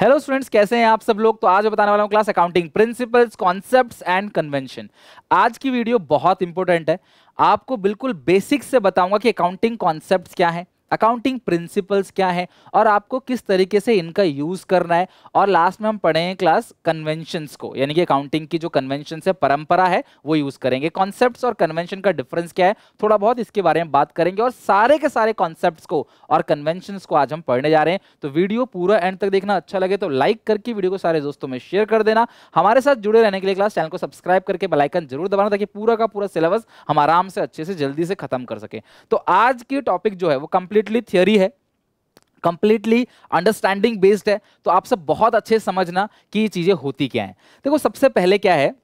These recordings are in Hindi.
हेलो स्टूडेंट्स कैसे हैं आप सब लोग तो आज मैं बताने वाला हूं class accounting principles concepts and convention आज की वीडियो बहुत इंपॉर्टेंट है आपको बिल्कुल बेसिक से बताऊंगा कि अकाउंटिंग कॉन्सेप्ट्स क्या है अकाउंटिंग प्रिंसिपल्स क्या है और आपको किस तरीके से इनका यूज़ करना है और लास्ट में हम पढ़ेंगे क्लास कन्वेंशंस को यानी कि अकाउंटिंग की जो कन्वेंशन है परंपरा है वो यूज़ करेंगे कॉन्सेप्ट और कन्वेंशन का डिफरेंस क्या है थोड़ा बहुत इसके बारे में बात करेंगे और सारे के सारे कॉन्सेप्ट को और कन्वेंशन को आज हम पढ़ने जा रहे हैं तो वीडियो पूरा एंड तक देखना अच्छा लगे तो लाइक करके वीडियो को सारे दोस्तों में शेयर कर देना हमारे साथ जुड़े रहने के लिए क्लास चैनल को सब्सक्राइब करके बेलाइकन जरूर दबाना ताकि पूरा का पूरा सिलेबस हम आराम से अच्छे से जल्दी से खत्म कर सके तो आज की टॉपिक जो है वो कंप्लीट कंप्लीटली थियोरी है कंप्लीटली अंडरस्टैंडिंग बेस्ड है तो आप सब बहुत अच्छे समझना कि ये चीज़ें होती क्या हैं देखो सबसे पहले क्या है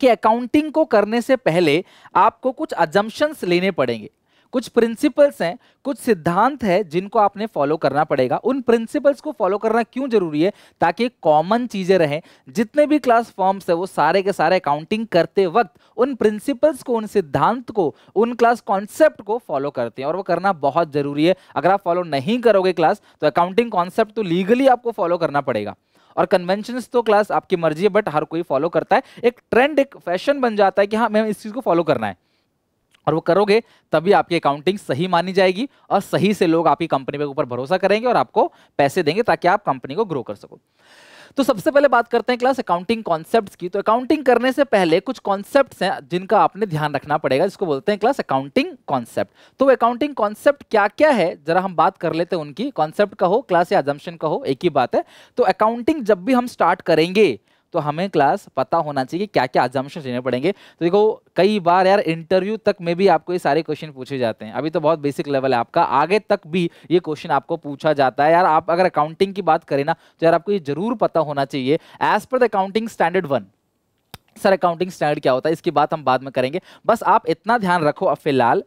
कि अकाउंटिंग को करने से पहले आपको कुछ अजम्पन्स लेने पड़ेंगे कुछ प्रिंसिपल्स हैं कुछ सिद्धांत है जिनको आपने फॉलो करना पड़ेगा उन प्रिंसिपल्स को फॉलो करना क्यों जरूरी है ताकि कॉमन चीज़ें रहें जितने भी क्लास फॉर्म्स है वो सारे के सारे अकाउंटिंग करते वक्त उन प्रिंसिपल्स को उन सिद्धांत को उन क्लास कॉन्सेप्ट को फॉलो करते हैं और वो करना बहुत ज़रूरी है अगर आप फॉलो नहीं करोगे क्लास तो अकाउंटिंग कॉन्सेप्ट तो लीगली आपको फॉलो करना पड़ेगा और कन्वेंशन तो क्लास आपकी मर्जी है बट हर कोई फॉलो करता है एक ट्रेंड एक फैशन बन जाता है कि हाँ मैम इस चीज़ को फॉलो करना है और वो करोगे तभी आपकी अकाउंटिंग सही मानी जाएगी और सही से लोग आपकी कंपनी के ऊपर भरोसा करेंगे और आपको पैसे देंगे ताकि आप कंपनी को ग्रो कर सको तो सबसे पहले बात करते हैं क्लास अकाउंटिंग कॉन्सेप्ट की तो अकाउंटिंग करने से पहले कुछ कॉन्सेप्ट हैं जिनका आपने ध्यान रखना पड़ेगा जिसको बोलते हैं क्लास अकाउंटिंग कॉन्सेप्ट तो अकाउंटिंग कॉन्सेप्ट क्या क्या है जरा हम बात कर लेते हैं उनकी कॉन्सेप्ट का हो क्लास या एजम्पन का हो एक ही बात है तो अकाउंटिंग जब भी हम स्टार्ट करेंगे तो हमें क्लास पता होना चाहिए कि क्या क्या एग्जामेशन देने पड़ेंगे तो देखो कई बार यार इंटरव्यू तक में भी आपको ये सारे क्वेश्चन पूछे जाते हैं अभी तो बहुत बेसिक लेवल है आपका आगे तक भी ये क्वेश्चन आपको पूछा जाता है यार आप अगर अकाउंटिंग की बात करें ना तो यार आपको ये जरूर पता होना चाहिए as per the accounting standard one sir accounting standard क्या होता है इसकी बात हम बाद में करेंगे बस आप इतना ध्यान रखो अब फिलहाल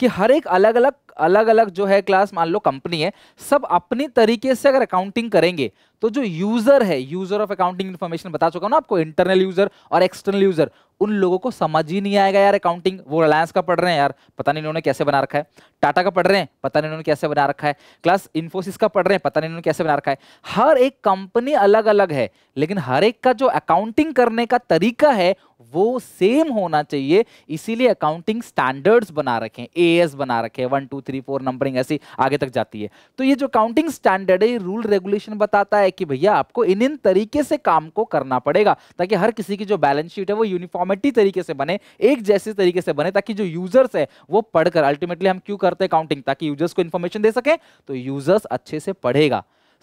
कि हर एक अलग अलग अलग अलग जो है क्लास मान लो कंपनी है सब अपनी तरीके से अगर अकाउंटिंग करेंगे तो जो यूजर है यूजर ऑफ अकाउंटिंग इन्फॉर्मेशन बता चुका हूँ ना आपको इंटरनल यूजर और एक्सटर्नल यूजर उन लोगों को समझ ही नहीं आएगा यार अकाउंटिंग वो रिलायंस का पढ़ रहे हैं यार पता नहीं इन्होंने कैसे बना रखा है टाटा का पढ़ रहे हैं पता नहीं इन्होंने कैसे बना रखा है क्लास इन्फोसिस का पढ़ रहे हैं पता नहीं इन्होंने कैसे बना रखा है हर एक कंपनी अलग अलग है लेकिन हर एक का जो अकाउंटिंग करने का तरीका है वो सेम होना चाहिए इसीलिए अकाउंटिंग स्टैंडर्ड्स बना रखें ए बना रखे one two three four numbering ऐसी आगे तक जाती है तो ये जो अकाउंटिंग स्टैंडर्ड है ये रूल रेगुलेशन बताता है है कि भैया आपको इन इन तरीके से काम को करना पड़ेगा ताकि हर किसी की जो बैलेंस शीट है वो यूनिफॉर्मिटी तरीके से बने एक जैसे तरीके से बने ताकि जो यूजर्स है वो पढ़कर अल्टीमेटली हम क्यों करते हैं काउंटिंग ताकि यूजर्स को इन्फॉर्मेशन दे सके तो यूजर्स अच्छे से पढ़ेगा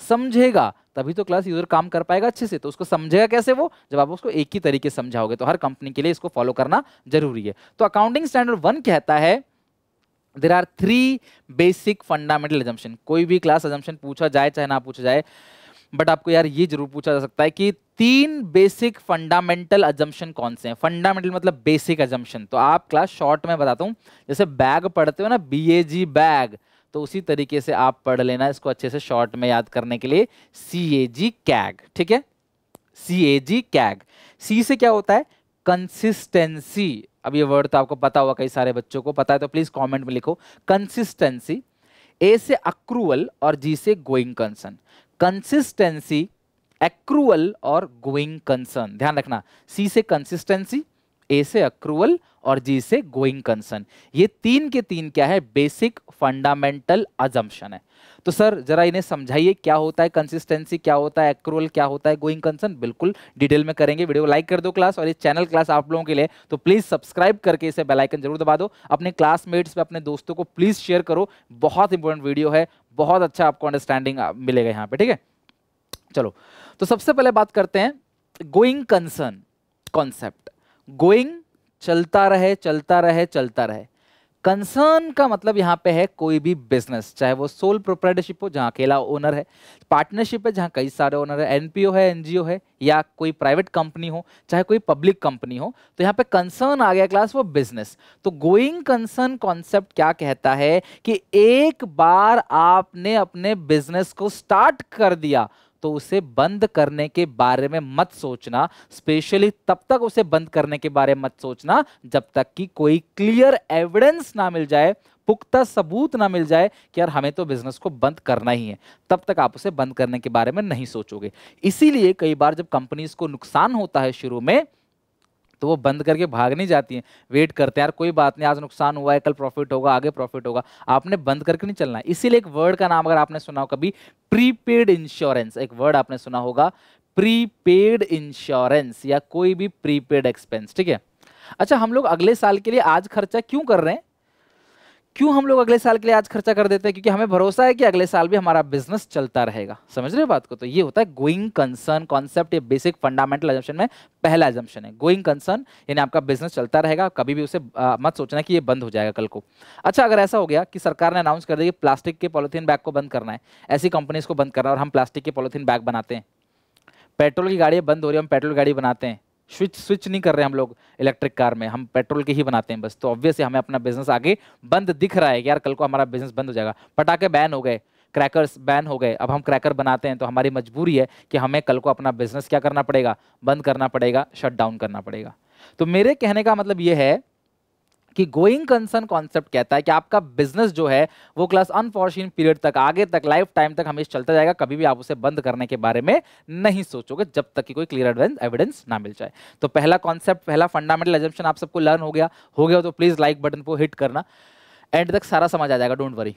समझेगा तभी तो क्लास यूजर काम कर पाएगा अच्छे से तो उसको समझेगा कैसे वो जब आप उसको एक ही तरीके समझाओगे तो हर कंपनी के लिए इसको फॉलो करना जरूरी है तो अकाउंटिंग स्टैंडर्ड वन कहता है there are three basic fundamental assumption कोई भी क्लास एजम्पन पूछा जाए चाहे ना पूछा जाए बट आपको यार ये जरूर पूछा जा सकता है कि तीन बेसिक फंडामेंटल अजम्पन कौन से हैं फंडामेंटल मतलब बेसिक अजम्पन तो आप क्लास शॉर्ट में बताता हूँ जैसे बैग पढ़ते हो ना बी ए जी बैग तो उसी तरीके से आप पढ़ लेना इसको अच्छे से शॉर्ट में याद करने के लिए सी ए जी कैग ठीक है सी ए जी कैग सी से क्या होता है कंसिस्टेंसी अब ये वर्ड तो आपको पता होगा कई सारे बच्चों को पता है तो प्लीज कमेंट में लिखो कंसिस्टेंसी ए से अक्रूवल और जी से गोइंग कंसर्न कंसिस्टेंसी एक्रूअल और गोइंग कंसर्न ध्यान रखना सी से कंसिस्टेंसी ए से अक्रूवल और जी से गोइंग कंसर्न ये तीन के तीन क्या है बेसिक फंडामेंटल अजम्पशन है तो सर जरा इन्हें समझाइए क्या होता है कंसिस्टेंसी क्या होता है एक्रूअल क्या होता है गोइंग कंसर्न बिल्कुल डिटेल में करेंगे वीडियो लाइक कर दो क्लास और ये चैनल क्लास आप लोगों के लिए तो प्लीज सब्सक्राइब करके इसे बेलाइकन जरूर दबा दो अपने क्लासमेट्स में अपने दोस्तों को प्लीज शेयर करो बहुत इंपॉर्टेंट वीडियो है बहुत अच्छा आपको अंडरस्टैंडिंग मिलेगा यहाँ पे ठीक है चलो तो सबसे पहले बात करते हैं गोइंग कंसर्न कॉन्सेप्ट गोइंग चलता रहे चलता रहे चलता रहे कंसर्न का मतलब यहाँ पे है कोई भी बिजनेस चाहे वो सोल प्रोप्राइटरशिप हो जहाँ अकेला ओनर है पार्टनरशिप है जहाँ कई सारे ओनर है एनपीओ है एनजीओ है या कोई प्राइवेट कंपनी हो चाहे कोई पब्लिक कंपनी हो तो यहाँ पे कंसर्न आ गया क्लास वो बिजनेस तो गोइंग कंसर्न कॉन्सेप्ट क्या कहता है कि एक बार आपने अपने बिजनेस को स्टार्ट कर दिया तो उसे बंद करने के बारे में मत सोचना स्पेशली तब तक उसे बंद करने के बारे में मत सोचना जब तक कि कोई क्लियर एविडेंस ना मिल जाए पुख्ता सबूत ना मिल जाए कि यार हमें तो बिजनेस को बंद करना ही है तब तक आप उसे बंद करने के बारे में नहीं सोचोगे इसीलिए कई बार जब कंपनीज को नुकसान होता है शुरू में तो वो बंद करके भाग नहीं जाती हैं वेट करते हैं यार कोई बात नहीं आज नुकसान हुआ है कल प्रॉफिट होगा आगे प्रॉफिट होगा आपने बंद करके नहीं चलना है इसीलिए एक वर्ड का नाम अगर आपने सुना हो कभी प्रीपेड इंश्योरेंस एक वर्ड आपने सुना होगा प्रीपेड इंश्योरेंस या कोई भी प्रीपेड एक्सपेंस ठीक है अच्छा हम लोग अगले साल के लिए आज खर्चा क्यों कर रहे हैं क्यों हम लोग अगले साल के लिए आज खर्चा कर देते हैं क्योंकि हमें भरोसा है कि अगले साल भी हमारा बिजनेस चलता रहेगा समझ रहे हो बात को तो ये होता है गोइंग कंसर्न कॉन्सेप्ट ये बेसिक फंडामेंटल एजम्पन में पहला एजम्पन है गोइंग कंसर्न यानी आपका बिजनेस चलता रहेगा कभी भी उसे आ, मत सोचना कि ये बंद हो जाएगा कल को अच्छा अगर ऐसा हो गया कि सरकार ने अनाउंस कर दिया कि प्लास्टिक के पॉलीथीन बैग को बंद करना है ऐसी कंपनीज को बंद करना है और हम प्लास्टिक के पॉलीथीन बैग बनाते हैं पेट्रोल की गाड़ियाँ बंद हो रही है हम पेट्रोल गाड़ी बनाते हैं स्विच स्विच नहीं कर रहे हम लोग इलेक्ट्रिक कार में हम पेट्रोल के ही बनाते हैं बस तो ऑब्वियसली हमें अपना बिजनेस आगे बंद दिख रहा है यार कल को हमारा बिजनेस बंद हो जाएगा पटाखे बैन हो गए क्रैकर्स बैन हो गए अब हम क्रैकर बनाते हैं तो हमारी मजबूरी है कि हमें कल को अपना बिजनेस क्या करना पड़ेगा बंद करना पड़ेगा शट डाउन करना पड़ेगा तो मेरे कहने का मतलब ये है कि गोइंग कंसर्न कॉन्सेप्ट कहता है कि आपका बिजनेस जो है वो क्लास अनफॉर्चुनेट पीरियड तक आगे तक लाइफ टाइम तक हमेशा चलता जाएगा कभी भी आप उसे बंद करने के बारे में नहीं सोचोगे जब तक कि कोई क्लियर एविडेंस ना मिल जाए तो पहला कॉन्सेप्ट पहला फंडामेंटल एजेंशन आप सबको लर्न हो गया हो गया तो प्लीज लाइक बटन को हिट करना एंड तक सारा समझ आ जाएगा don't worry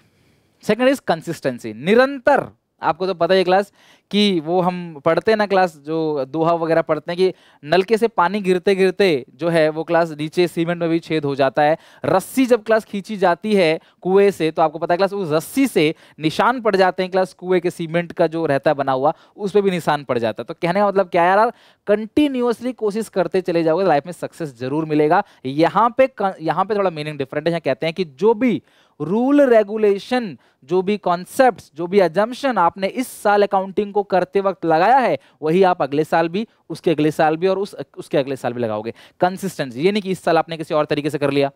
second is consistency निरंतर आपको तो पता ही क्लास कि वो हम पढ़ते हैं ना क्लास जो दोहा वगैरह पढ़ते हैं कि नलके से पानी गिरते गिरते जो है वो क्लास नीचे सीमेंट में भी छेद हो जाता है रस्सी जब क्लास खींची जाती है कुएं से तो आपको पता है क्लास उस रस्सी से निशान पड़ जाते हैं क्लास कुएं के सीमेंट का जो रहता है बना हुआ उस पर भी निशान पड़ जाता है तो कहने का मतलब क्या यार कंटिन्यूसली कोशिश करते चले जाओगे लाइफ तो में सक्सेस जरूर मिलेगा यहाँ पे यहाँ पे थोड़ा मीनिंग डिफरेंट है कहते हैं कि जो भी रूल रेगुलेशन जो भी कॉन्सेप्ट जो भी एजम्पन आपने इस साल अकाउंटिंग को करते वक्त लगाया है वही आप अगले साल भी उसके अगले साल भी और उस उसके अगले साल भी लगाओगे कंसिस्टेंसी ये नहीं कि इस साल आपने किसी और तरीके से कर लिया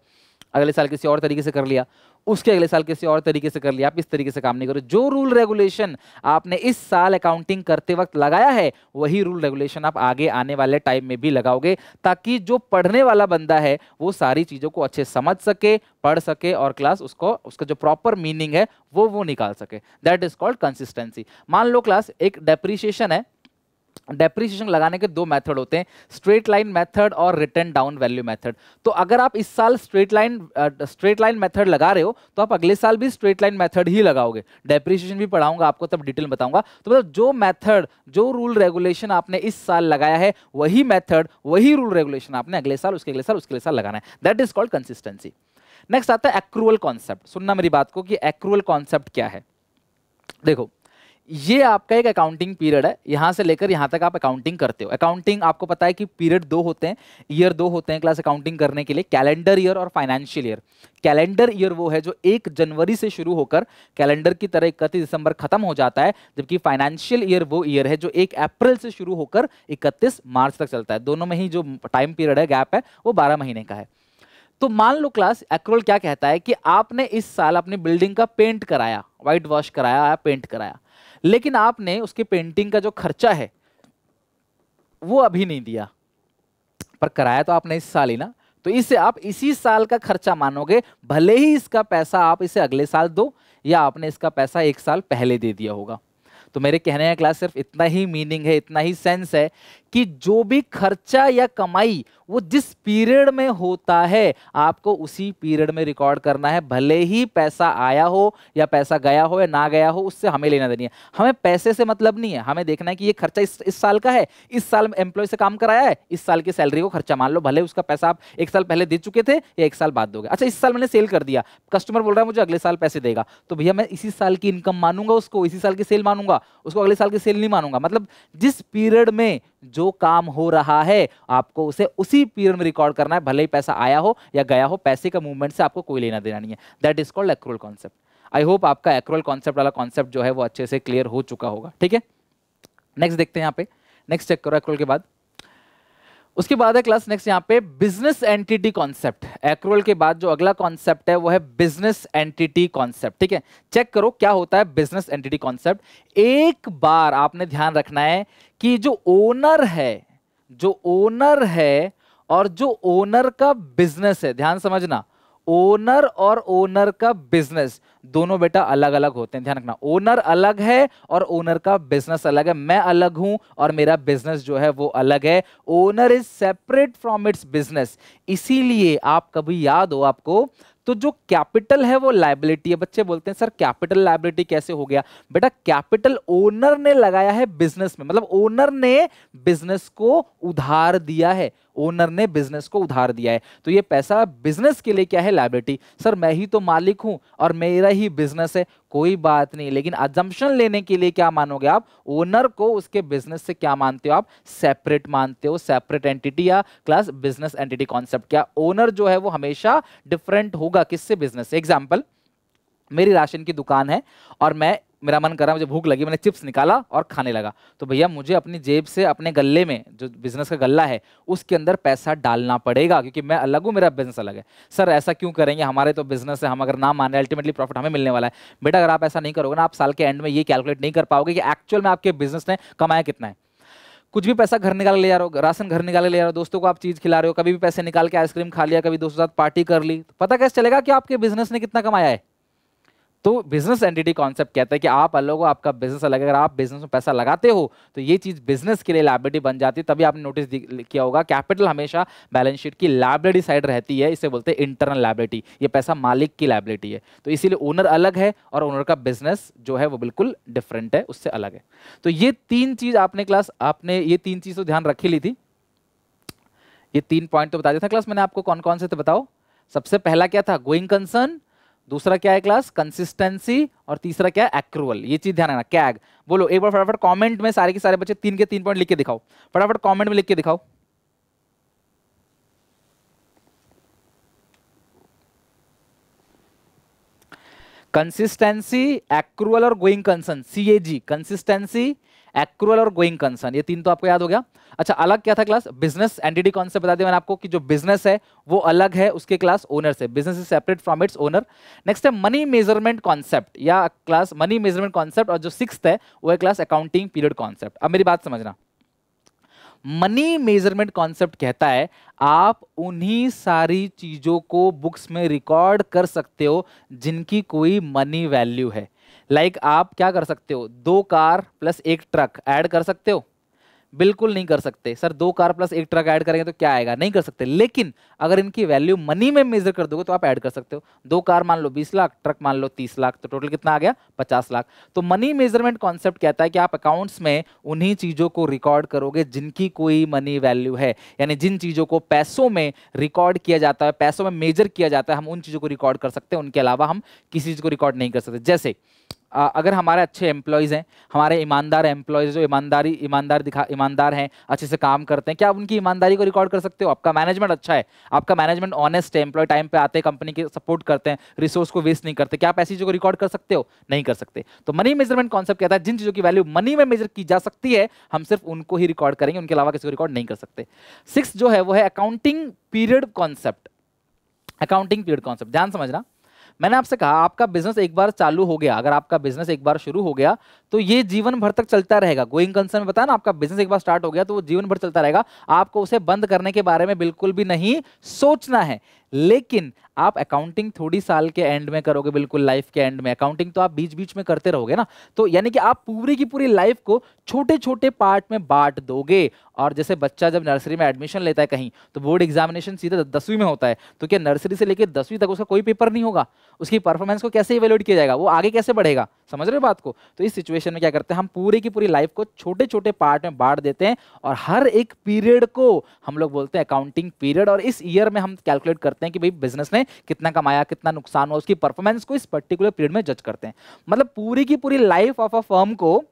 अगले साल किसी और तरीके से कर लिया उसके अगले साल किसी और तरीके से कर लिया आप इस तरीके से काम नहीं करो जो रूल रेगुलेशन आपने इस साल अकाउंटिंग करते वक्त लगाया है वही रूल रेगुलेशन आप आगे आने वाले टाइम में भी लगाओगे ताकि जो पढ़ने वाला बंदा है वो सारी चीज़ों को अच्छे समझ सके पढ़ सके और क्लास उसको उसका जो प्रॉपर मीनिंग है वो वो निकाल सके दैट इज कॉल्ड कंसिस्टेंसी मान लो क्लास एक डेप्रीशिएशन है डेप्रिसिएशन लगाने के दो मेथड होते हैं स्ट्रेट लाइन मेथड और रिटर्न डाउन वैल्यू मेथड तो अगर आप इस साल straight line straight line method लगा रहे हो तो आप अगले साल भी स्ट्रेट लाइन मेथड ही लगाओगे डेप्रिसिएशन भी पढ़ाऊंगा आपको तब डिटेल बताऊंगा तो मतलब जो मेथड जो रूल रेगुलेशन आपने इस साल लगाया है वही मेथड वही रूल रेगुलेशन आपने अगले साल उसके अगले साल उसके अगले साल लगाना है that is called consistency next आता है एक्रूअल कॉन्सेप्ट सुनना मेरी बात को कि एक्रूअल कॉन्सेप्ट क्या है देखो ये आपका एक अकाउंटिंग पीरियड है यहाँ से लेकर यहाँ तक आप अकाउंटिंग करते हो अकाउंटिंग आपको पता है कि पीरियड दो होते हैं ईयर दो होते हैं क्लास अकाउंटिंग करने के लिए कैलेंडर ईयर और फाइनेंशियल ईयर कैलेंडर ईयर वो है जो एक जनवरी से शुरू होकर कैलेंडर की तरह इकतीस दिसंबर खत्म हो जाता है जबकि फाइनेंशियल ईयर वो ईयर है जो एक अप्रैल से शुरू होकर इकतीस मार्च तक चलता है दोनों में ही जो टाइम पीरियड है गैप है वो बारह महीने का है तो मान लो क्लास एक्रोल क्या कहता है कि आपने इस साल अपनी बिल्डिंग का पेंट कराया व्हाइट वॉश कराया पेंट कराया लेकिन आपने उसकी पेंटिंग का जो खर्चा है वो अभी नहीं दिया पर कराया तो आपने इस साल ही ना तो इसे आप इसी साल का खर्चा मानोगे भले ही इसका पैसा आप इसे अगले साल दो या आपने इसका पैसा एक साल पहले दे दिया होगा तो मेरे कहने का क्लास सिर्फ इतना ही मीनिंग है इतना ही सेंस है कि जो भी खर्चा या कमाई वो जिस पीरियड में होता है आपको उसी पीरियड में रिकॉर्ड करना है भले ही पैसा आया हो या पैसा गया हो या ना गया हो उससे हमें लेना देनी है हमें पैसे से मतलब नहीं है हमें देखना है कि ये खर्चा इस, इस साल का है इस साल एम्प्लॉय से काम कराया है इस साल की सैलरी को खर्चा मान लो भले उसका पैसा आप एक साल पहले दे चुके थे या एक साल बाद दोगे अच्छा इस साल मैंने सेल कर दिया कस्टमर बोल रहा है मुझे अगले साल पैसे देगा तो भैया मैं इसी साल की इनकम मानूंगा उसको इसी साल की सेल मानूंगा उसको अगले साल की सेल नहीं मानूंगा मतलब जिस पीरियड में जो काम हो रहा है आपको उसे उसी पीरियड में रिकॉर्ड करना है भले ही पैसा आया हो या गया हो पैसे का मूवमेंट से आपको कोई लेना देना नहीं है that is called accrual concept I hope आपका एक्रोल कॉन्सेप्ट वाला कॉन्सेप्ट जो है वो अच्छे से क्लियर हो चुका होगा ठीक है नेक्स्ट देखते हैं यहाँ पे नेक्स्ट चेक करो एक्रोल के बाद उसके बाद है क्लास नेक्स्ट यहाँ पे बिजनेस एंटिटी कॉन्सेप्ट एक्रोल के बाद जो अगला कॉन्सेप्ट है वो है बिजनेस एंटिटी कॉन्सेप्ट ठीक है चेक करो क्या होता है बिजनेस एंटिटी कॉन्सेप्ट एक बार आपने ध्यान रखना है कि जो ओनर है जो ओनर है और जो ओनर का बिजनेस है ध्यान समझना ओनर और ओनर का बिजनेस दोनों बेटा अलग अलग होते हैं ध्यान रखना ओनर अलग है और ओनर का बिजनेस अलग है मैं अलग हूं और मेरा बिजनेस जो है वो अलग है owner is separate from its business इसीलिए आप कभी याद हो आपको तो जो कैपिटल है वो लाइबिलिटी है बच्चे बोलते हैं सर कैपिटल लाइबिलिटी कैसे हो गया बेटा कैपिटल ओनर ने लगाया है बिजनेस में मतलब ओनर ने बिजनेस को उधार दिया है ओनर ने बिजनेस को उधार दिया है तो ये पैसा बिजनेस के लिए क्या है लाइबिलिटी सर मैं ही तो मालिक हूं और मेरा ही बिजनेस है कोई बात नहीं लेकिन अजम्पन लेने के लिए क्या मानोगे आप ओनर को उसके बिजनेस से क्या मानते हो आप सेपरेट मानते हो सेपरेट एंटिटी या क्लास बिजनेस एंटिटी कॉन्सेप्ट क्या ओनर जो है वो हमेशा डिफरेंट होगा किससे बिजनेस एग्जाम्पल मेरी राशन की दुकान है और मैं मेरा मन करा मुझे भूख लगी मैंने चिप्स निकाला और खाने लगा तो भैया मुझे अपनी जेब से अपने गले में जो बिजनेस का गला है उसके अंदर पैसा डालना पड़ेगा क्योंकि मैं अलग हूँ मेरा बिजनेस अलग है सर ऐसा क्यों करेंगे हमारे तो बिजनेस है हम अगर ना माने अल्टीमेटली प्रॉफिट हमें मिलने वाला है बेटा अगर आप ऐसा नहीं करोगे ना आप साल के एंड में ये कैलकुलेट नहीं कर पाओगे कि एक्चुअल में आपके बिजनेस ने कमाया कितना है कुछ भी पैसा घर निकाल ले जा रहे हो राशन घर निकाल ले जा रहे हो दोस्तों को आप चीज खिला रहे हो कभी भी पैसे निकाल के आइसक्रीम खा लिया कभी दोस्तों के साथ पार्टी कर ली तो पता कैसे चलेगा कि आपके बिजनेस ने कितना कमाया है तो बिजनेस एंटिटी कॉन्सेप्ट कहता है कि आप अलग हो आपका बिजनेस अलग अगर आप बिजनेस में पैसा लगाते हो तो ये चीज बिजनेस के लिए लाइब्रेटी बन जाती है तभी आपने नोटिस किया होगा कैपिटल हमेशा बैलेंस शीट की लाइब्रेटी साइड रहती है इसे बोलते हैं इंटरनल लाइब्रेटी ये पैसा मालिक की लाइब्रेटी है तो इसीलिए ओनर अलग है और ओनर का बिजनेस जो है वो बिल्कुल डिफरेंट है उससे अलग है तो ये तीन चीज आपने क्लास आपने ये तीन चीज तो ध्यान रखी ली थी ये तीन पॉइंट तो बता दिया था क्लास मैंने आपको कौन कौन से बताओ सबसे पहला क्या था गोइंग कंसर्न दूसरा क्या है क्लास कंसिस्टेंसी और तीसरा क्या है एक्रूवल ये चीज ध्यान रखना कैग बोलो एक बार फटाफट कमेंट में सारे के सारे बच्चे तीन के तीन पॉइंट लिख के दिखाओ फटाफट कमेंट में लिख के दिखाओ कंसिस्टेंसी एक्रूवल और गोइंग कंसर्न सी कंसिस्टेंसी एक्रुअल और गोइंग कंसर्न ये तीन तो आपको याद हो गया अच्छा अलग क्या था क्लास बिजनेस एंटिटी से बता दिया मैंने आपको कि जो बिजनेस है वो अलग है उसके क्लास ओनर से business is separate from its owner next है मनी मेजरमेंट कॉन्सेप्ट या क्लास मनी मेजरमेंट कॉन्सेप्ट और जो सिक्स है वो है क्लास अकाउंटिंग पीरियड कॉन्सेप्ट अब मेरी बात समझना मनी मेजरमेंट कॉन्सेप्ट कहता है आप उन्हीं सारी चीज़ों को बुक्स में रिकॉर्ड कर सकते हो जिनकी कोई मनी वैल्यू है लाइक like आप क्या कर सकते हो दो कार प्लस एक ट्रक ऐड कर सकते हो बिल्कुल नहीं कर सकते सर दो कार प्लस एक ट्रक ऐड करेंगे तो क्या आएगा नहीं कर सकते लेकिन अगर इनकी वैल्यू मनी में मेजर कर दोगे तो आप ऐड कर सकते हो दो कार मान लो बीस लाख ट्रक मान लो तीस लाख तो टोटल कितना आ गया पचास लाख तो मनी मेजरमेंट कॉन्सेप्ट कहता है कि आप अकाउंट्स में उन्हीं चीज़ों को रिकॉर्ड करोगे जिनकी कोई मनी वैल्यू है यानी जिन चीज़ों को पैसों में रिकॉर्ड किया जाता है पैसों में मेजर किया जाता है हम उन चीज़ों को रिकॉर्ड कर सकते हैं उनके अलावा हम किसी चीज़ को रिकॉर्ड नहीं कर सकते जैसे अगर हमारे अच्छे एम्प्लॉयज़ हैं हमारे ईमानदार एम्प्लॉयज़ जो ईमानदारी ईमानदार दिखा ईमानदार हैं अच्छे से काम करते हैं क्या आप उनकी ईमानदारी को रिकॉर्ड कर सकते हो आपका मैनेजमेंट अच्छा है आपका मैनेजमेंट ऑनेस्ट है एम्प्लॉय टाइम पर आते हैं कंपनी के सपोर्ट करते हैं रिसोर्स को वेस्ट नहीं करते क्या आप ऐसी चीज़ों को रिकॉर्ड कर सकते हो नहीं कर सकते तो मनी मेजरमेंट कॉन्सेप्ट कहता है जिन चीज़ों की वैल्यू मनी में मेजर की जा सकती है हम सिर्फ उनको ही रिकॉर्ड करेंगे उनके अलावा किसी को रिकॉर्ड नहीं कर सकते सिक्स जो है वो है accounting period concept accounting period concept ध्यान समझना मैंने आपसे कहा आपका बिजनेस एक बार चालू हो गया अगर आपका बिजनेस एक बार शुरू हो गया तो ये जीवन भर तक चलता रहेगा गोइंग कंसर्न बताया ना आपका बिजनेस एक बार स्टार्ट हो गया तो वो जीवन भर चलता रहेगा आपको उसे बंद करने के बारे में बिल्कुल भी नहीं सोचना है लेकिन आप अकाउंटिंग थोड़ी साल के एंड में करोगे बिल्कुल लाइफ के एंड में अकाउंटिंग तो आप बीच बीच में करते रहोगे ना तो यानी कि आप पूरी की पूरी लाइफ को छोटे छोटे पार्ट में बांट दोगे और जैसे बच्चा जब नर्सरी में एडमिशन लेता है कहीं तो बोर्ड एग्जामिनेशन सीधा दसवीं में होता है तो क्या नर्सरी से लेकर दसवीं तक उसका कोई पेपर नहीं होगा उसकी परफॉर्मेंस को कैसे इवेल्यूट किया जाएगा वो आगे कैसे बढ़ेगा समझ रहे हो बात को तो इस सिचुएशन में क्या करते हैं हम पूरी की पूरी लाइफ को छोटे छोटे पार्ट में बांट देते हैं और हर एक पीरियड को हम लोग बोलते हैं अकाउंटिंग पीरियड और इस ईयर में हम कैलकुलेट करते हैं कि भाई बिजनेस ने कितना कमाया कितना नुकसान हुआ उसकी परफॉर्मेंस को इस पर्टिकुलर पीरियड में जज करते हैं मतलब पूरी की पूरी लाइफ ऑफ अ फर्म को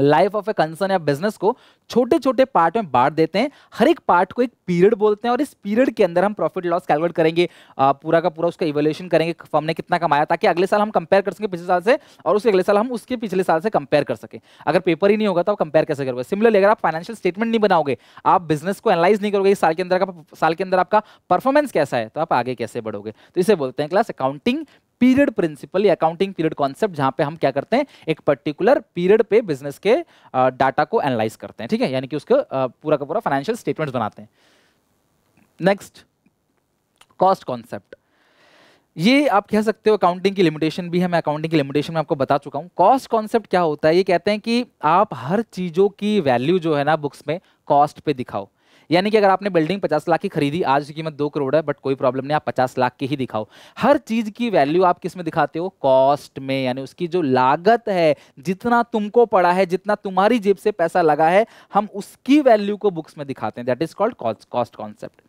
लाइफ ऑफ ए कंसर्न या बिजनेस को छोटे छोटे पार्ट में बांट देते हैं हर एक पार्ट को एक पीरियड बोलते हैं और इस पीरियड के अंदर हम प्रॉफिट लॉस कैलकुलेट करेंगे पूरा का पूरा उसका इवेल्यूशन करेंगे फर्म ने कितना कमाया ताकि अगले साल हम कंपेयर कर सकें पिछले साल से और उसके अगले साल हम उसके पिछले साल से कंपेयर कर सकें अगर पेपर ही नहीं होगा तो आप कंपेयर कैसे करोगे सिमिलरली अगर आप फाइनेंशियल स्टेटमेंट नहीं बनाओगे आप बिजनेस को एनालाइज नहीं करोगे इस साल के अंदर का साल के अंदर आपका परफॉर्मेंस कैसा है तो आप आगे कैसे बढ़ोगे तो इसे बोलते हैं क्लास अकाउंटिंग पीरियड प्रिंसिपल या अकाउंटिंग पीरियड कॉन्सेप्ट जहां पे हम क्या करते हैं एक पर्टिकुलर पीरियड पे बिजनेस के डाटा को एनालाइज करते हैं ठीक है यानी कि उसको पूरा का पूरा फाइनेंशियल स्टेटमेंट बनाते हैं नेक्स्ट कॉस्ट कॉन्सेप्ट ये आप कह सकते हो अकाउंटिंग की लिमिटेशन भी है मैं अकाउंटिंग की लिमिटेशन में आपको बता चुका हूँ कॉस्ट कॉन्सेप्ट क्या होता है ये कहते हैं कि आप हर चीज़ों की वैल्यू जो है ना बुक्स में कॉस्ट पे दिखाओ यानी कि अगर आपने बिल्डिंग पचास लाख की खरीदी आज की कीमत दो करोड़ है बट कोई प्रॉब्लम नहीं आप पचास लाख की ही दिखाओ हर चीज की वैल्यू आप किस में दिखाते हो कॉस्ट में यानी उसकी जो लागत है जितना तुमको पड़ा है जितना तुम्हारी जेब से पैसा लगा है हम उसकी वैल्यू को बुक्स में दिखाते हैं that is called cost concept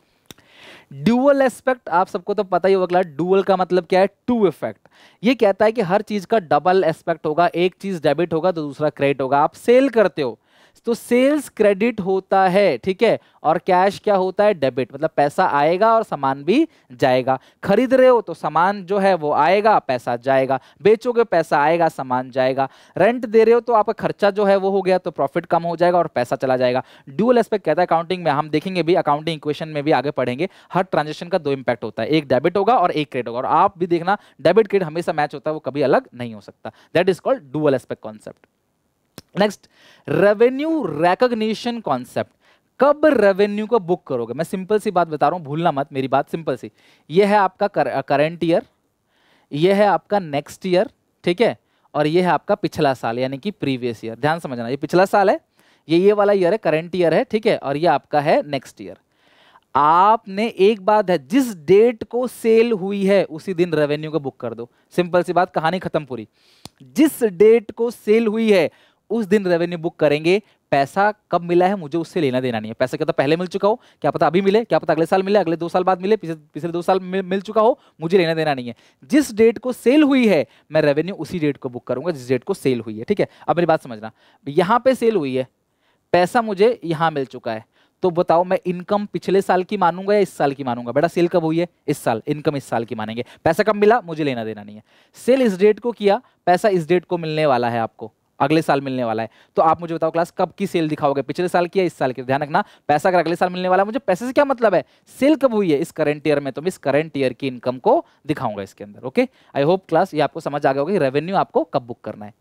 dual aspect आप सबको तो पता ही होगा डुअल का मतलब क्या है टू इफेक्ट ये कहता है कि हर चीज का डबल एस्पेक्ट होगा एक चीज डेबिट होगा तो दूसरा क्रेडिट होगा आप सेल करते हो तो सेल्स क्रेडिट होता है ठीक है और कैश क्या होता है डेबिट मतलब पैसा आएगा और सामान भी जाएगा खरीद रहे हो तो सामान जो है वो आएगा पैसा जाएगा बेचोगे पैसा आएगा सामान जाएगा रेंट दे रहे हो तो आपका खर्चा जो है वो हो गया तो प्रॉफिट कम हो जाएगा और पैसा चला जाएगा ड्यूअल एस्पेक्ट कहता है अकाउंटिंग में हम देखेंगे भी अकाउंटिंग इक्वेशन में भी आगे पढ़ेंगे हर ट्रांजेक्शन का दो इंपैक्ट होता है एक डेबिट होगा और एक क्रेडिट होगा और आप भी देखना डेबिट क्रेडिट हमेशा मैच होता है वो कभी अलग नहीं हो सकता that is called dual aspect concept next revenue recognition concept कब रेवेन्यू को बुक करोगे मैं सिंपल सी बात बता रहा हूँ भूलना मत मेरी बात सिंपल सी ये है आपका करेंट ईयर ये है आपका नेक्स्ट ईयर ठीक है और ये है आपका पिछला साल यानी कि प्रीवियस ईयर ध्यान समझना ये पिछला साल है ये ये वाला ईयर है करेंट ईयर है ठीक है और ये आपका है नेक्स्ट ईयर आपने एक बात है जिस डेट को सेल हुई है उसी दिन रेवेन्यू को बुक कर दो सिंपल सी बात कहानी खत्म पूरी जिस डेट को सेल हुई है उस दिन रेवेन्यू बुक करेंगे पैसा कब मिला है मुझे उससे लेना देना नहीं है पैसा क्या तो पहले मिल चुका हो क्या पता अभी मिले क्या पता अगले साल मिले अगले दो साल बाद मिले पिछले दो साल मिल, चुका हो मुझे लेना देना नहीं है जिस डेट को सेल हुई है मैं रेवेन्यू उसी डेट को बुक करूंगा जिस डेट को सेल हुई है ठीक है अब मेरी बात समझना यहाँ पर सेल हुई है पैसा मुझे यहाँ मिल चुका है तो बताओ मैं इनकम पिछले साल की मानूंगा या इस साल की मानूंगा बेटा सेल कब हुई है इस साल इनकम इस साल की मानेंगे पैसा कब मिला मुझे लेना देना नहीं है सेल इस डेट को किया पैसा इस डेट को मिलने वाला है आपको अगले साल मिलने वाला है तो आप मुझे बताओ क्लास कब की सेल दिखाओगे पिछले साल की या इस साल की ध्यान रखना पैसा अगर अगले साल मिलने वाला है मुझे पैसे से क्या मतलब है सेल कब हुई है इस करंट ईयर में तो मैं इस करंट ईयर की इनकम को दिखाऊंगा इसके अंदर ओके आई होप क्लास ये आपको समझ आ गया होगा कि रेवेन्यू आपको कब बुक करना है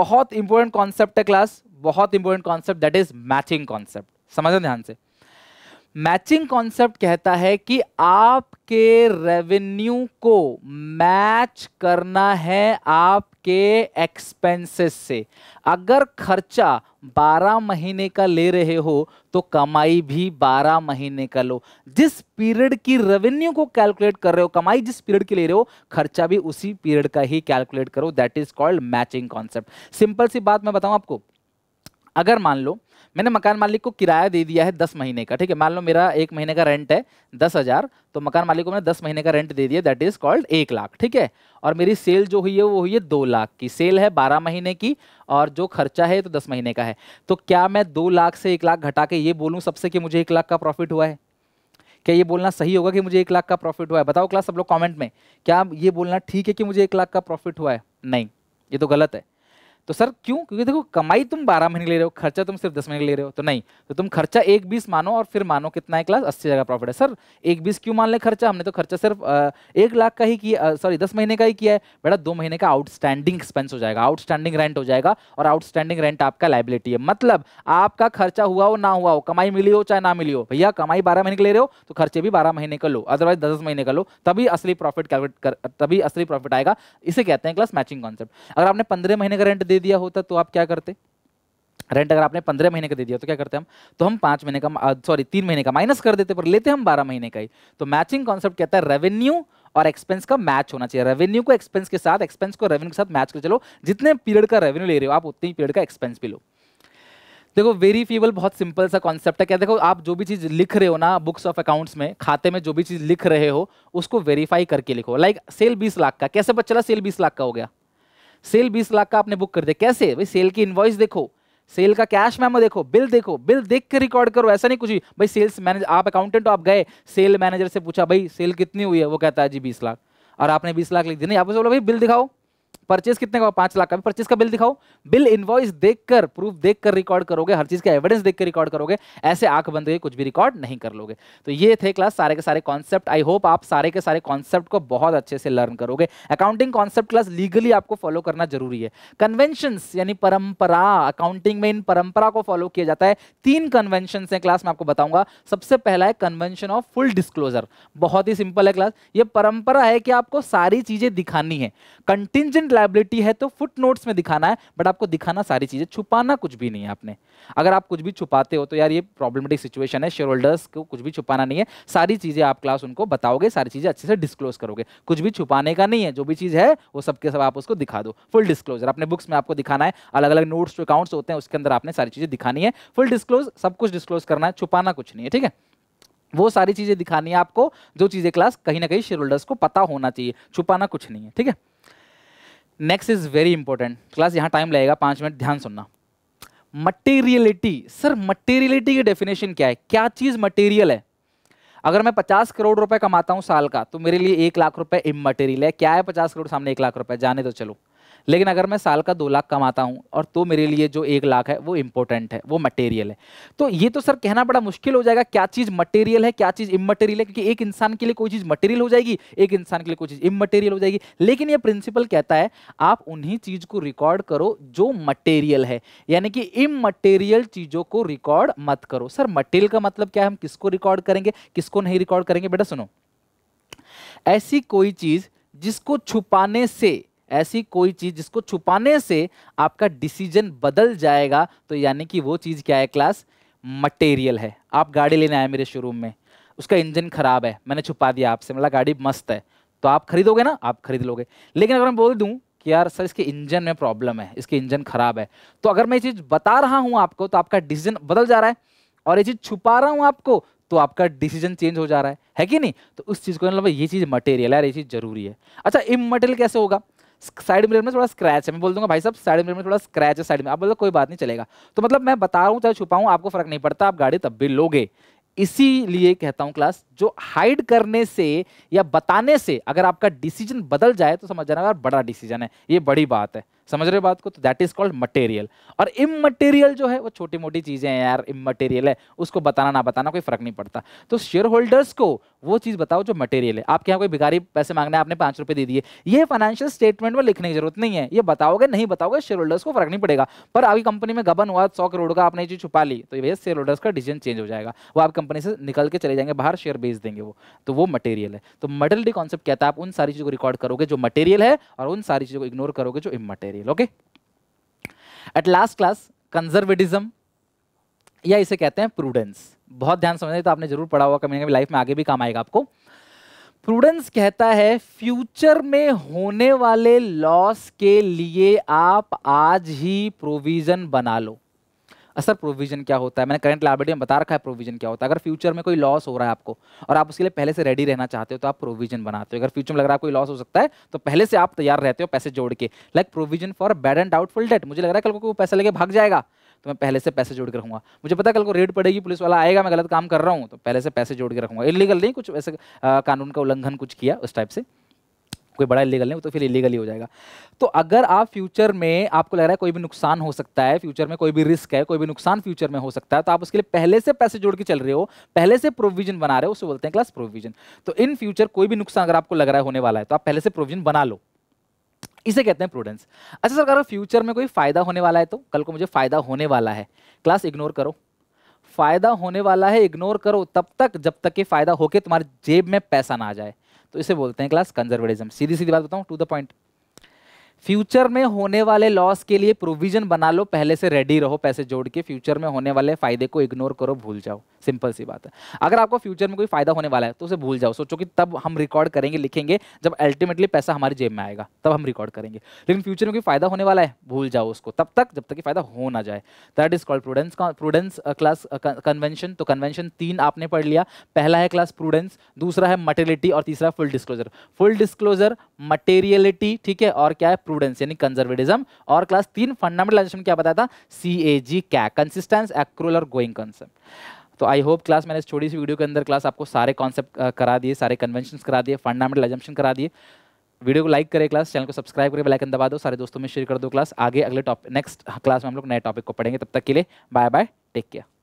बहुत इंपॉर्टेंट कॉन्सेप्ट है क्लास बहुत important concept that is matching concept समझो ध्यान से मैचिंग कॉन्सेप्ट कहता है कि आपके रेवेन्यू को मैच करना है आप के एक्सपेंसेस से अगर खर्चा 12 महीने का ले रहे हो तो कमाई भी 12 महीने का लो जिस पीरियड की रेवेन्यू को कैलकुलेट कर रहे हो कमाई जिस पीरियड की ले रहे हो खर्चा भी उसी पीरियड का ही कैलकुलेट करो that is called matching concept simple सी बात मैं बताऊं आपको अगर मान लो मैंने मकान मालिक को किराया दे दिया है दस महीने का ठीक है मान लो मेरा एक महीने का रेंट है दस हज़ार तो मकान मालिक को मैंने दस महीने का रेंट दे दिया दैट इज़ कॉल्ड एक लाख ठीक है और मेरी सेल जो हुई है वो हुई है दो लाख की सेल है बारह महीने की और जो खर्चा है तो दस महीने का है तो क्या मैं दो लाख से एक लाख घटा के ये बोलूँ सबसे कि मुझे एक लाख का प्रॉफिट हुआ है क्या ये बोलना सही होगा कि मुझे एक लाख का प्रॉफिट हुआ है बताओ क्लास सब लोग कॉमेंट में क्या ये बोलना ठीक है कि मुझे एक लाख का प्रॉफिट हुआ है नहीं ये तो गलत है तो सर क्यों क्योंकि देखो कमाई तुम बारह महीने ले रहे हो खर्चा तुम सिर्फ दस महीने ले रहे हो तो नहीं तो तुम खर्चा एक बीस मानो और फिर मानो कितना है क्लास अस्सी जगह प्रॉफिट है सर एक बीस क्यों मान ले खर्चा हमने तो खर्चा सिर्फ एक लाख का ही किया सॉरी दस महीने का ही किया है बेटा दो महीने का आउटस्टैंडिंग एक्सपेंस हो जाएगा आउटस्टैंडिंग रेंट हो जाएगा और आउटस्टैंडिंग रेंट आपका लाइबिलिटी है मतलब आपका खर्चा हुआ हो ना हुआ हो कमाई मिली हो चाहे ना मिली हो भैया कमाई बारह महीने के ले रहे हो तो खर्चे भी बारह महीने का लो अदरवाइज दस दस महीने का लो तभी असली प्रॉफिट कैलकुलेट कर तभी असली प्रॉफिट आएगा इसे कहते हैं क्लास मैचिंग कॉन्सेप्ट अगर आपने पंद्रह महीने का रेंट दे दिया होता तो आप क्या करते रेंट अगर आपने पंद्रह महीने का दे दिया तो क्या करते हम तो हम पांच महीने का सॉरी तीन महीने का माइनस कर देते पर लेते हम बारह महीने का ही तो मैचिंग कॉन्सेप्ट कहता है रेवेन्यू और एक्सपेंस का मैच होना चाहिए रेवेन्यू को एक्सपेंस के साथ एक्सपेंस को रेवेन्यू के साथ मैच कर चलो जितने पीरियड का रेवेन्यू ले रहे हो आप उतने ही पीरियड का एक्सपेंस भी लो देखो वेरी वेरीफिएबल बहुत सिंपल सा कॉन्सेप्ट है क्या देखो आप जो भी चीज़ लिख रहे हो ना बुक्स ऑफ अकाउंट्स में खाते में जो भी चीज़ लिख रहे हो उसको वेरीफाई करके लिखो लाइक सेल बीस लाख का कैसे पता चला सेल बीस लाख का हो गया सेल बीस लाख का आपने बुक कर दिया कैसे भाई सेल की इन्वॉइस देखो सेल का कैश मैमो देखो बिल देखो बिल देख के रिकॉर्ड करो ऐसा नहीं कुछ भी भाई सेल्स मैनेजर आप अकाउंटेंट आप गए सेल मैनेजर से पूछा भाई सेल कितनी हुई है वो कहता है जी बीस लाख और आपने बीस लाख लिख दिया नहीं आपसे बोला भाई बिल दिखाओ परचेज कितने का पांच लाख का भी परचेज का बिल दिखाओ बिल इनवॉइस देखकर प्रूफ देखकर रिकॉर्ड करोगे हर चीज का एविडेंस देखकर रिकॉर्ड करोगे ऐसे आंख बंद करके कुछ भी रिकॉर्ड नहीं कर लोगे तो ये थे क्लास सारे के सारे कॉन्सेप्ट आई होप आप सारे के सारे कॉन्सेप्ट को बहुत अच्छे से लर्न करोगे अकाउंटिंग कॉन्सेप्ट क्लास लीगली आपको फॉलो करना जरूरी है कन्वेंशन यानी परंपरा अकाउंटिंग में इन परंपरा को फॉलो किया जाता है तीन कन्वेंशन है क्लास में आपको बताऊंगा सबसे पहला है कन्वेंशन ऑफ फुल डिस्क्लोजर बहुत ही सिंपल है क्लास ये परंपरा है कि आपको सारी चीजें दिखानी है कंटिजेंट लाइबिलिटी है तो फुट नोट्स में दिखाना है बट आपको दिखाना सारी चीज़ें छुपाना कुछ भी नहीं है आपने अगर आप कुछ भी छुपाते हो तो यार ये प्रॉब्लमेटिक सिचुएशन है शेयर होल्डर्स को कुछ भी छुपाना नहीं है सारी चीज़ें आप क्लास उनको बताओगे सारी चीज़ें अच्छे से डिस्क्लोज करोगे कुछ भी छुपाने का नहीं है जो भी चीज़ है वो सबके सब आप उसको दिखा दो फुल डिस्क्लोजर अपने बुक्स में आपको दिखाना है अलग अलग नोट्स जो अकाउंट्स होते हैं उसके अंदर आपने सारी चीज़ें दिखानी है फुल डिस्क्लोज सब कुछ डिस्क्लोज करना है छुपाना कुछ नहीं है ठीक है वो सारी चीज़ें दिखानी है आपको जो चीज़ें क्लास कहीं ना कहीं शेयर होल्डर्स को पता होना चाहिए छुपाना कुछ नहीं है ठीक है next is very important class यहाँ टाइम लगेगा पाँच मिनट ध्यान सुनना मटेरियलिटी सर मटेरियलिटी की डेफिनेशन क्या है क्या चीज़ मटेरियल है अगर मैं पचास करोड़ रुपए कमाता हूँ साल का तो मेरे लिए एक लाख रुपए इमटेरियल है क्या है पचास करोड़ सामने एक लाख रुपए जाने तो चलो लेकिन अगर मैं साल का दो लाख कमाता हूँ और तो मेरे लिए जो एक लाख है वो इंपॉर्टेंट है वो मटेरियल है तो ये तो सर कहना बड़ा मुश्किल हो जाएगा क्या चीज़ मटेरियल है क्या चीज़ इमटेरियल है क्योंकि एक इंसान के लिए कोई चीज़ मटेरियल हो जाएगी एक इंसान के लिए कोई चीज़ इमटेरियल हो जाएगी लेकिन ये प्रिंसिपल कहता है आप उन्हीं चीज़ को रिकॉर्ड करो जो मटेरियल है यानी कि इमटेरियल चीज़ों को रिकॉर्ड मत करो सर मटेरियल का मतलब क्या है हम किसको रिकॉर्ड करेंगे किसको नहीं रिकॉर्ड करेंगे बेटा सुनो ऐसी कोई चीज़ जिसको छुपाने से ऐसी कोई चीज जिसको छुपाने से आपका डिसीजन बदल जाएगा तो यानी कि वो चीज़ क्या है क्लास मटेरियल है आप गाड़ी लेने आए मेरे शोरूम में उसका इंजन खराब है मैंने छुपा दिया आपसे मतलब गाड़ी मस्त है तो आप खरीदोगे ना आप खरीद लोगे लेकिन अगर मैं बोल दूँ कि यार सर इसके इंजन में प्रॉब्लम है इसके इंजन खराब है तो अगर मैं ये चीज़ बता रहा हूँ आपको तो आपका डिसीजन बदल जा रहा है और ये चीज़ छुपा रहा हूँ आपको तो आपका डिसीजन चेंज हो जा रहा है है कि नहीं तो उस चीज़ को मतलब ये चीज़ मटेरियल है यार ये चीज़ जरूरी है अच्छा इम मटेरियल कैसे होगा साइड मिरर में थोड़ा स्क्रैच है मैं बोल दूंगा भाई साहब साइड मिरर में थोड़ा स्क्रैच है साइड में आप बोलो कोई बात नहीं चलेगा तो मतलब मैं बता रहा हूँ चाहे छुपाऊँ आपको फर्क नहीं पड़ता आप गाड़ी तब भी लोगे इसीलिए कहता हूं क्लास जो हाइड करने से या बताने से अगर आपका डिसीजन बदल जाए तो समझ जाना बड़ा डिसीजन है ये बड़ी बात है समझ रहे बात को तो दैट इज कॉल्ड मटेरियल और इमटेरियल जो है वो छोटी मोटी चीजें हैं यार इमटेरियल है उसको बताना ना बताना कोई फर्क नहीं पड़ता तो शेयर होल्डर्स को वो चीज़ बताओ जो मटेरियल है आपके यहाँ कोई भिखारी पैसे मांगने आपने पाँच रुपये दे दिए ये फाइनेंशियल स्टेटमेंट में लिखने की जरूरत नहीं है ये बताओगे नहीं बताओगे शेयर होल्डर्स को फर्क नहीं पड़ेगा पर आपकी कंपनी में गबन हुआ सौ करोड़ का आपने चीज़ छुपा ली तो भैया शेयर होल्डर्स का डिसीजन चेंज हो जाएगा वो आप कंपनी से निकल के चले जाएंगे बाहर शेयर बेच देंगे वो तो वो मटेरियल है तो मटेरियलिटी कॉन्सेप्ट कहता है आप उन सारी चीज़ को रिकॉर्ड करोगे जो मटेरियल है और उन सारी चीज़ों को इग्नोर करोगे जो immaterial okay at last class conservatism या इसे कहते हैं प्रूडेंस बहुत ध्यान समझ तो आपने जरूर पढ़ा होगा कभी ना कभी लाइफ में आगे भी काम आएगा आपको प्रूडेंस कहता है फ्यूचर में होने वाले लॉस के लिए आप आज ही प्रोविजन बना लो असर प्रोविजन क्या होता है मैंने करंट लाइब्रेटी में बता रखा है प्रोविजन क्या होता है अगर फ्यूचर में कोई लॉस हो रहा है आपको और आप उसके लिए पहले से रेडी रहना चाहते हो तो आप प्रोविजन बनाते हो अगर फ्यूचर में लग रहा है कोई लॉस हो सकता है तो पहले से आप तैयार रहते हो पैसे जोड़ के like provision for bad and doubtful debt मुझे लग रहा है कल को पैसा लेके भाग जाएगा तो मैं पहले से पैसे जोड़ के रखूँगा मुझे पता कल को रेड पड़ेगी पुलिस वाला आएगा मैं गलत काम कर रहा हूँ तो पहले से पैसे जोड़ के रखूँगा इलीगल नहीं कुछ वैसे कानून का उल्लंघन कुछ किया उस टाइप से कोई बड़ा इलीगल नहीं तो फिर इलीगल ही हो जाएगा तो अगर आप फ्यूचर में आपको लग रहा है कोई भी नुकसान हो सकता है फ्यूचर में कोई भी रिस्क है कोई भी नुकसान फ्यूचर में हो सकता है तो आप उसके लिए पहले से पैसे जोड़ के चल रहे हो पहले से प्रोविजन बना रहे हो उसे बोलते हैं क्लास प्रोविजन तो इन फ्यूचर कोई भी नुकसान अगर आपको लग रहा है होने वाला है तो आप पहले से प्रोविजन बना लो इसे कहते हैं प्रूडेंस अच्छा सर अगर फ्यूचर में कोई फ़ायदा होने वाला है तो कल को मुझे फ़ायदा होने वाला है क्लास इग्नोर करो फ़ायदा होने वाला है इग्नोर करो तब तक जब तक कि फ़ायदा होके तुम्हारे जेब में पैसा ना आ जाए तो इसे बोलते हैं क्लास कंजर्वेटिज्म सीधी सीधी बात बताऊँ टू द पॉइंट फ्यूचर में होने वाले लॉस के लिए प्रोविजन बना लो पहले से रेडी रहो पैसे जोड़ के फ्यूचर में होने वाले फ़ायदे को इग्नोर करो भूल जाओ सिंपल सी बात है अगर आपको फ्यूचर में कोई फायदा होने वाला है तो उसे भूल जाओ सोचो कि तब हम रिकॉर्ड करेंगे लिखेंगे जब अल्टीमेटली पैसा हमारे जेब में आएगा तब हम रिकॉर्ड करेंगे लेकिन फ्यूचर में कोई फायदा होने वाला है भूल जाओ उसको तब तक जब तक कि फायदा हो ना जाए that is called prudence prudence class convention तो कन्वेंशन तीन आपने पढ़ लिया पहला है क्लास प्रूडेंस दूसरा है मटेरियलिटी और तीसरा full disclosure full disclosure materiality ठीक है और क्या है प्रूडेंस यानी कंजर्वेटिज्म और क्लास तीन फंडामेंटल क्या बताया था सी ए जी क्या कंसिस्टेंस एक्रोल और गोइंग कंसेप्ट तो आई होप क्लास मैंने इस छोटी सी वीडियो के अंदर क्लास आपको सारे कॉन्सेप्ट करा दिए सारे कन्वेंशन करा दिए फंडामेंटल एजम्पन करा दिए वीडियो को लाइक करें क्लास चैनल को सब्सक्राइब करें बेलाइकन दबा दो सारे दोस्तों में शेयर कर दो क्लास आगे अगले टॉपिक नेक्स्ट क्लास में हम लोग नए टॉपिक को पढ़ेंगे तब तक के लिए बाय बाय टेक केयर